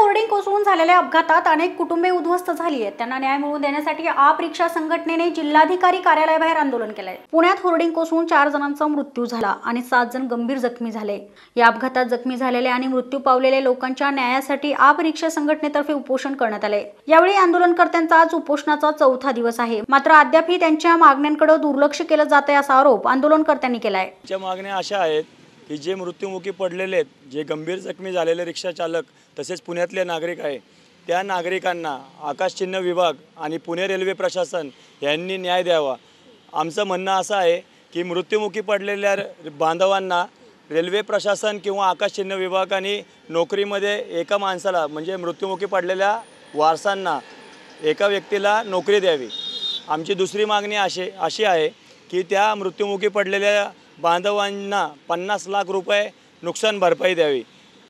hoarding कोसळून झालेल्या अपघातात अनेक कुटुंबे उद्ध्वस्त झाली आहेत त्यांना न्याय मिळवून देण्यासाठी आप रिक्षा संघटनेने जिल्हाधिकारी कार्यालयाबाहेर आंदोलन केलंय पुण्यात होर्डिंग कोसळून चार जणांचा मृत्यू झाला आणि सात जण गंभीर जखमी झाले या अपघातात जखमी झालेले आणि मृत्यू पावलेल्या लोकांच्या न्यायासाठी आप रिक्षा संघटनेतर्फे उपोषण करण्यात आले यावेळी आंदोलनकर्त्यांचा आज उपोषणाचा चौथा दिवस आहे मात्र अद्यापही त्यांच्या मागण्यांकडे दुर्लक्ष केलं जात असा आरोप आंदोलनकर्त्यांनी केलाय मागण्या अशा आहेत की जे मृत्युमुखी पडलेले आहेत जे गंभीर जखमी झालेले रिक्षाचालक तसेच पुण्यातले नागरिक आहे त्या नागरिकांना आकाशचिन्ह विभाग आणि पुणे रेल्वे प्रशासन यांनी न्याय द्यावा आमचं म्हणणं असं आहे की मृत्युमुखी पडलेल्या बांधवांना रेल्वे प्रशासन किंवा आकाशचिन्ह विभागाने नोकरीमध्ये एका माणसाला म्हणजे मृत्युमुखी पडलेल्या वारसांना एका व्यक्तीला नोकरी द्यावी आमची दुसरी मागणी अशी अशी आहे की त्या मृत्युमुखी पडलेल्या बांधवांना पन्नास लाख रुपये नुकसान भरपाई द्यावी